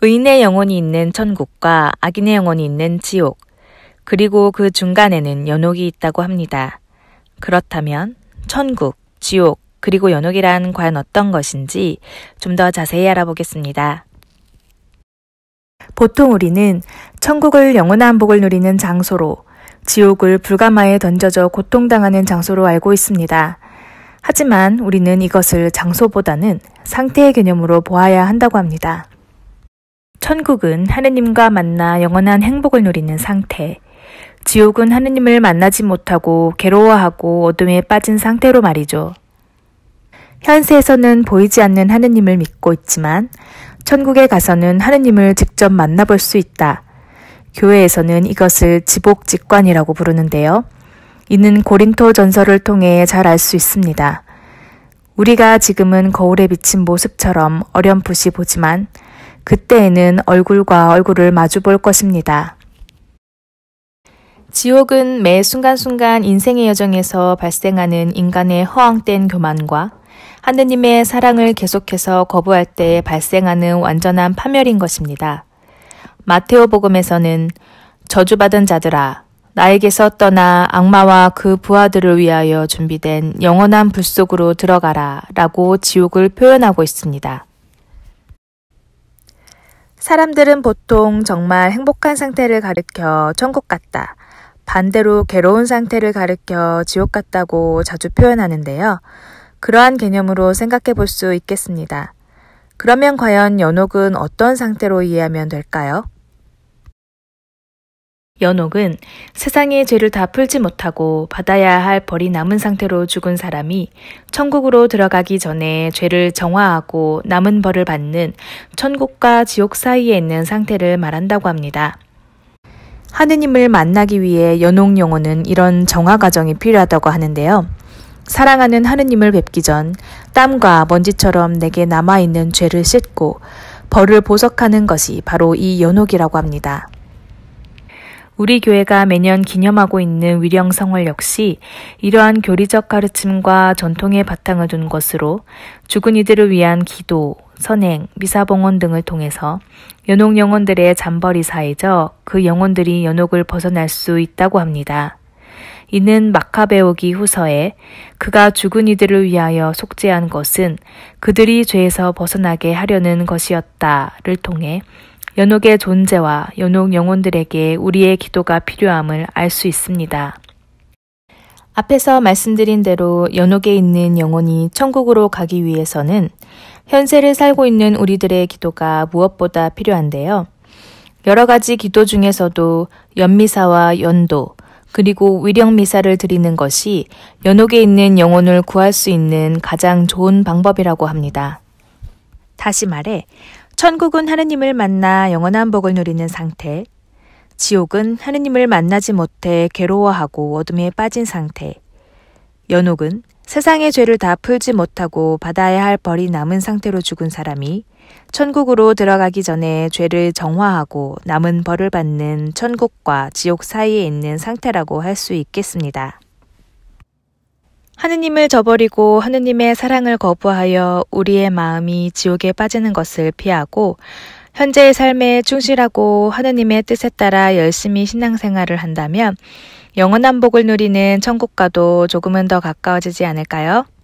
의인의 영혼이 있는 천국과 악인의 영혼이 있는 지옥, 그리고 그 중간에는 연옥이 있다고 합니다. 그렇다면 천국, 지옥, 그리고 연옥이란 과연 어떤 것인지 좀 더 자세히 알아보겠습니다. 보통 우리는 천국을 영원한 복을 누리는 장소로, 지옥을 불가마에 던져져 고통당하는 장소로 알고 있습니다. 하지만 우리는 이것을 장소보다는 상태의 개념으로 보아야 한다고 합니다. 천국은 하느님과 만나 영원한 행복을 누리는 상태, 지옥은 하느님을 만나지 못하고 괴로워하고 어둠에 빠진 상태로 말이죠. 현세에서는 보이지 않는 하느님을 믿고 있지만 천국에 가서는 하느님을 직접 만나볼 수 있다. 교회에서는 이것을 지복 직관이라고 부르는데요. 이는 고린토 전설을 통해 잘 알 수 있습니다. 우리가 지금은 거울에 비친 모습처럼 어렴풋이 보지만 그때에는 얼굴과 얼굴을 마주 볼 것입니다. 지옥은 매 순간순간 인생의 여정에서 발생하는 인간의 허황된 교만과 하느님의 사랑을 계속해서 거부할 때 발생하는 완전한 파멸인 것입니다. 마테오복음에서는 저주받은 자들아 나에게서 떠나 악마와 그 부하들을 위하여 준비된 영원한 불 속으로 들어가라 라고 지옥을 표현하고 있습니다. 사람들은 보통 정말 행복한 상태를 가르켜 천국 같다. 반대로 괴로운 상태를 가르켜 지옥 같다고 자주 표현하는데요. 그러한 개념으로 생각해 볼 수 있겠습니다. 그러면 과연 연옥은 어떤 상태로 이해하면 될까요? 연옥은 세상의 죄를 다 풀지 못하고 받아야 할 벌이 남은 상태로 죽은 사람이 천국으로 들어가기 전에 죄를 정화하고 남은 벌을 받는 천국과 지옥 사이에 있는 상태를 말한다고 합니다. 하느님을 만나기 위해 연옥 영혼은 이런 정화 과정이 필요하다고 하는데요. 사랑하는 하느님을 뵙기 전 땀과 먼지처럼 내게 남아있는 죄를 씻고 벌을 보석하는 것이 바로 이 연옥이라고 합니다. 우리 교회가 매년 기념하고 있는 위령성월 역시 이러한 교리적 가르침과 전통의 바탕을 둔 것으로 죽은 이들을 위한 기도, 선행, 미사봉원 등을 통해서 연옥 영혼들의 잠벌이사이져그 영혼들이 연옥을 벗어날 수 있다고 합니다. 이는 마카베오기 후서에 그가 죽은 이들을 위하여 속죄한 것은 그들이 죄에서 벗어나게 하려는 것이었다를 통해 연옥의 존재와 연옥 영혼들에게 우리의 기도가 필요함을 알 수 있습니다. 앞에서 말씀드린 대로 연옥에 있는 영혼이 천국으로 가기 위해서는 현세를 살고 있는 우리들의 기도가 무엇보다 필요한데요. 여러 가지 기도 중에서도 연미사와 연도, 그리고 위령미사를 드리는 것이 연옥에 있는 영혼을 구할 수 있는 가장 좋은 방법이라고 합니다. 다시 말해, 천국은 하느님을 만나 영원한 복을 누리는 상태, 지옥은 하느님을 만나지 못해 괴로워하고 어둠에 빠진 상태, 연옥은 세상의 죄를 다 풀지 못하고 받아야 할 벌이 남은 상태로 죽은 사람이 천국으로 들어가기 전에 죄를 정화하고 남은 벌을 받는 천국과 지옥 사이에 있는 상태라고 할 수 있겠습니다. 하느님을 저버리고 하느님의 사랑을 거부하여 우리의 마음이 지옥에 빠지는 것을 피하고 현재의 삶에 충실하고 하느님의 뜻에 따라 열심히 신앙생활을 한다면 영원한 복을 누리는 천국과도 조금은 더 가까워지지 않을까요?